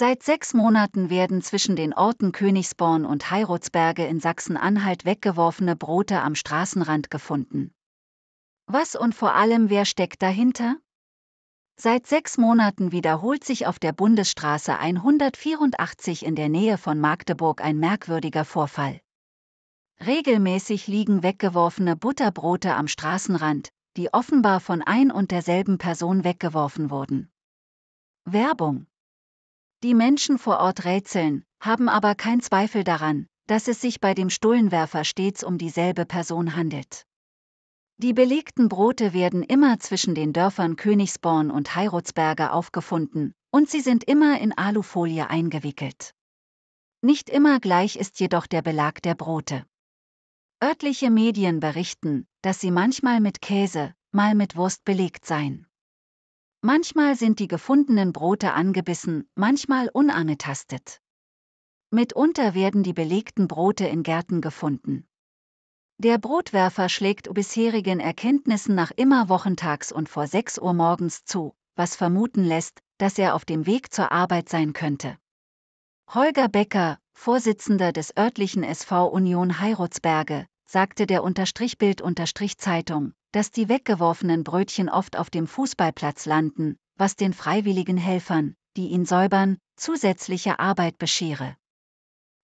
Seit sechs Monaten werden zwischen den Orten Königsborn und Heirutsberge in Sachsen-Anhalt weggeworfene Brote am Straßenrand gefunden. Was und vor allem wer steckt dahinter? Seit sechs Monaten wiederholt sich auf der Bundesstraße 184 in der Nähe von Magdeburg ein merkwürdiger Vorfall. Regelmäßig liegen weggeworfene Butterbrote am Straßenrand, die offenbar von ein und derselben Person weggeworfen wurden. Werbung die Menschen vor Ort rätseln, haben aber kein Zweifel daran, dass es sich bei dem Stullenwerfer stets um dieselbe Person handelt. Die belegten Brote werden immer zwischen den Dörfern Königsborn und Heirutsberger aufgefunden, und sie sind immer in Alufolie eingewickelt. Nicht immer gleich ist jedoch der Belag der Brote. Örtliche Medien berichten, dass sie manchmal mit Käse, mal mit Wurst belegt seien. Manchmal sind die gefundenen Brote angebissen, manchmal unangetastet. Mitunter werden die belegten Brote in Gärten gefunden. Der Brotwerfer schlägt bisherigen Erkenntnissen nach immer wochentags und vor 6 Uhr morgens zu, was vermuten lässt, dass er auf dem Weg zur Arbeit sein könnte. Holger Becker, Vorsitzender des örtlichen SV Union Heirutsberge, sagte der Unterstrichbild Unterstrich Zeitung, dass die weggeworfenen Brötchen oft auf dem Fußballplatz landen, was den freiwilligen Helfern, die ihn säubern, zusätzliche Arbeit beschere.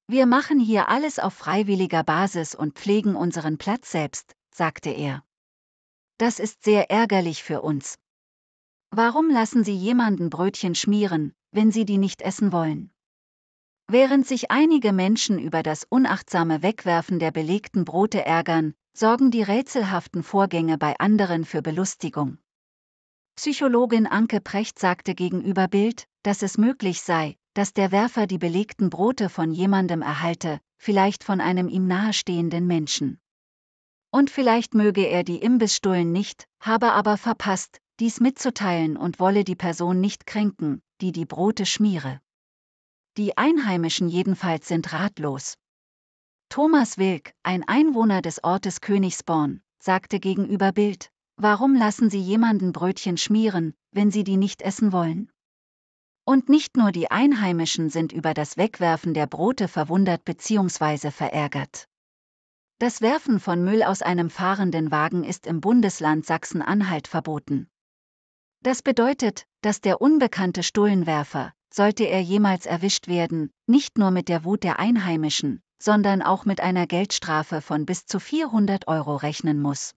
Wir machen hier alles auf freiwilliger Basis und pflegen unseren Platz selbst, sagte er. Das ist sehr ärgerlich für uns. Warum lassen Sie jemanden Brötchen schmieren, wenn Sie die nicht essen wollen? Während sich einige Menschen über das unachtsame Wegwerfen der belegten Brote ärgern, sorgen die rätselhaften Vorgänge bei anderen für Belustigung. Psychologin Anke Precht sagte gegenüber Bild, dass es möglich sei, dass der Werfer die belegten Brote von jemandem erhalte, vielleicht von einem ihm nahestehenden Menschen. Und vielleicht möge er die Imbissstullen nicht, habe aber verpasst, dies mitzuteilen und wolle die Person nicht kränken, die die Brote schmiere. Die Einheimischen jedenfalls sind ratlos. Thomas Wilk, ein Einwohner des Ortes Königsborn, sagte gegenüber Bild, warum lassen Sie jemanden Brötchen schmieren, wenn Sie die nicht essen wollen? Und nicht nur die Einheimischen sind über das Wegwerfen der Brote verwundert bzw. verärgert. Das Werfen von Müll aus einem fahrenden Wagen ist im Bundesland Sachsen-Anhalt verboten. Das bedeutet, dass der unbekannte Stullenwerfer, sollte er jemals erwischt werden, nicht nur mit der Wut der Einheimischen, sondern auch mit einer Geldstrafe von bis zu 400 Euro rechnen muss.